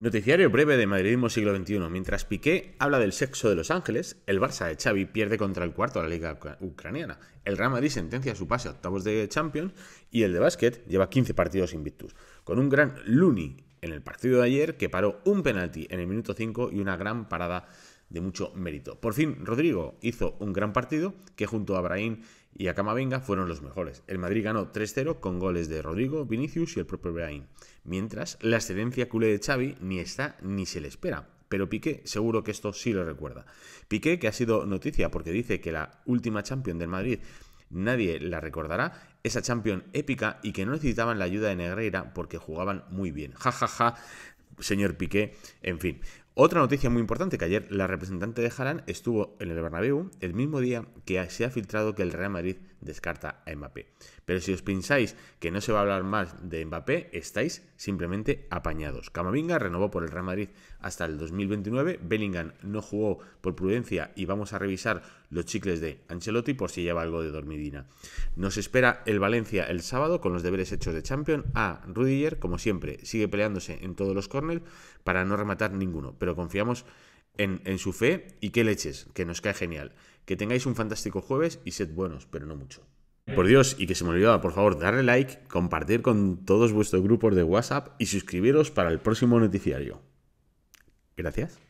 Noticiario breve de Madridismo siglo XXI. Mientras Piqué habla del sexo de Los Ángeles, el Barça de Xavi pierde contra el cuarto de la Liga Ucraniana. El Real Madrid sentencia su pase a octavos de Champions y el de básquet lleva 15 partidos invictos Con un gran Looney en el partido de ayer que paró un penalti en el minuto 5 y una gran parada de mucho mérito. Por fin, Rodrigo hizo un gran partido que junto a Brahim y a Camavinga fueron los mejores. El Madrid ganó 3-0 con goles de Rodrigo, Vinicius y el propio Brahim. Mientras, la excelencia culé de Xavi ni está ni se le espera. Pero Piqué seguro que esto sí lo recuerda. Piqué, que ha sido noticia porque dice que la última Champions del Madrid nadie la recordará, esa Champions épica y que no necesitaban la ayuda de Negreira porque jugaban muy bien. Ja, ja, ja, señor Piqué. En fin, otra noticia muy importante que ayer la representante de Haaland estuvo en el Bernabéu el mismo día que se ha filtrado que el Real Madrid descarta a Mbappé. Pero si os pensáis que no se va a hablar más de Mbappé, estáis simplemente apañados. Camavinga renovó por el Real Madrid hasta el 2029, Bellingham no jugó por prudencia y vamos a revisar los chicles de Ancelotti por si lleva algo de dormidina. Nos espera el Valencia el sábado con los deberes hechos de Champion a ah, Rudiger, como siempre, sigue peleándose en todos los corners para no rematar ninguno pero confiamos en, su fe y qué leches, que nos cae genial. Que tengáis un fantástico jueves y sed buenos, pero no mucho. Por Dios, y que se me olvidaba, por favor, darle like, compartir con todos vuestros grupos de WhatsApp y suscribiros para el próximo noticiario. Gracias.